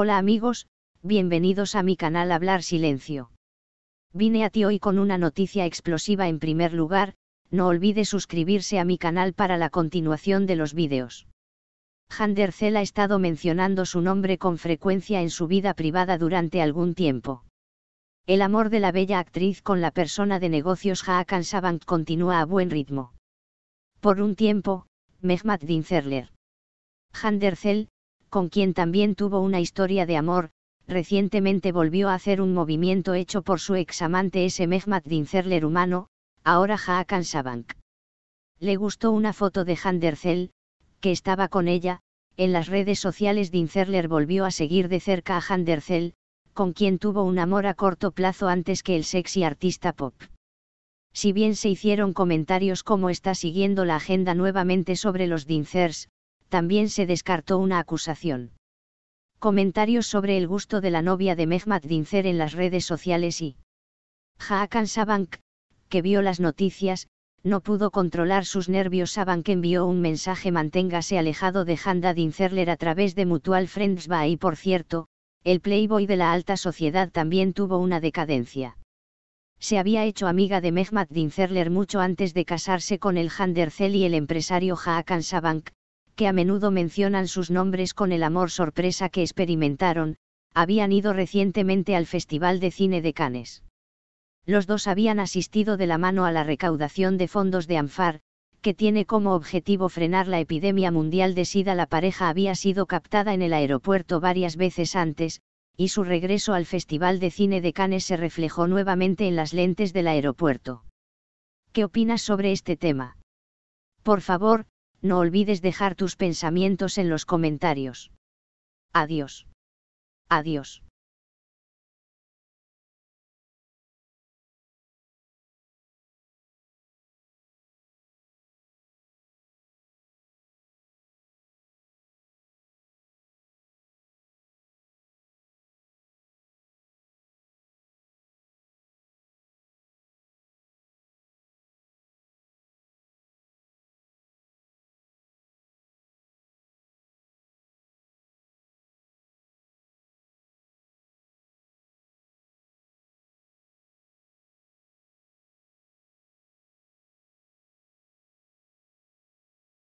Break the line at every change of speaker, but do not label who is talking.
Hola amigos, bienvenidos a mi canal Hablar Silencio. Vine a ti hoy con una noticia explosiva en primer lugar, no olvides suscribirse a mi canal para la continuación de los vídeos. Hander ha estado mencionando su nombre con frecuencia en su vida privada durante algún tiempo. El amor de la bella actriz con la persona de negocios Hakan Savant continúa a buen ritmo. Por un tiempo, Mehmet Dinzerler. Hander Zell, con quien también tuvo una historia de amor, recientemente volvió a hacer un movimiento hecho por su ex amante S. Mehmet Dinzerler humano, ahora Hakan Le gustó una foto de Handercel, que estaba con ella, en las redes sociales Dinzerler volvió a seguir de cerca a Handercel, con quien tuvo un amor a corto plazo antes que el sexy artista pop. Si bien se hicieron comentarios como está siguiendo la agenda nuevamente sobre los Dinzers, también se descartó una acusación. Comentarios sobre el gusto de la novia de Mehmet Dincer en las redes sociales y Haakan Sabank, que vio las noticias, no pudo controlar sus nervios. Sabank envió un mensaje manténgase alejado de Handa Dincerler a través de Mutual Friends Y Por cierto, el playboy de la alta sociedad también tuvo una decadencia. Se había hecho amiga de Mehmet Dincerler mucho antes de casarse con el Handercel y el empresario Hakan Sabank, que a menudo mencionan sus nombres con el amor sorpresa que experimentaron, habían ido recientemente al Festival de Cine de Cannes. Los dos habían asistido de la mano a la recaudación de fondos de ANFAR, que tiene como objetivo frenar la epidemia mundial de SIDA. La pareja había sido captada en el aeropuerto varias veces antes, y su regreso al Festival de Cine de Cannes se reflejó nuevamente en las lentes del aeropuerto. ¿Qué opinas sobre este tema? Por favor, no olvides dejar tus pensamientos en los comentarios. Adiós. Adiós.